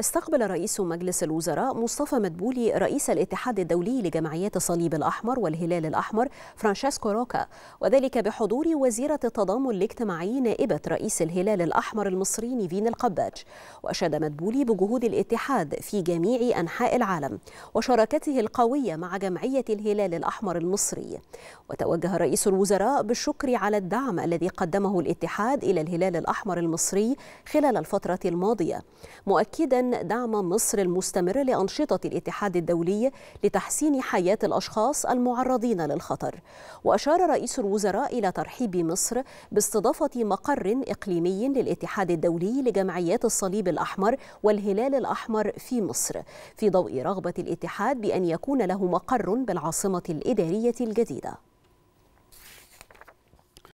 استقبل رئيس مجلس الوزراء مصطفى مدبولي رئيس الاتحاد الدولي لجمعيات الصليب الأحمر والهلال الأحمر فرانشيسكو روكا وذلك بحضور وزيرة التضامن الاجتماعي نائبة رئيس الهلال الأحمر المصري نيفين القباج وأشاد مدبولي بجهود الاتحاد في جميع أنحاء العالم وشراكته القوية مع جمعية الهلال الأحمر المصري وتوجه رئيس الوزراء بالشكر على الدعم الذي قدمه الاتحاد إلى الهلال الأحمر المصري خلال الفترة الماضية مؤكدا دعم مصر المستمر لأنشطة الاتحاد الدولي لتحسين حياة الأشخاص المعرضين للخطر وأشار رئيس الوزراء إلى ترحيب مصر باستضافة مقر إقليمي للاتحاد الدولي لجمعيات الصليب الأحمر والهلال الأحمر في مصر في ضوء رغبة الاتحاد بأن يكون له مقر بالعاصمة الإدارية الجديدة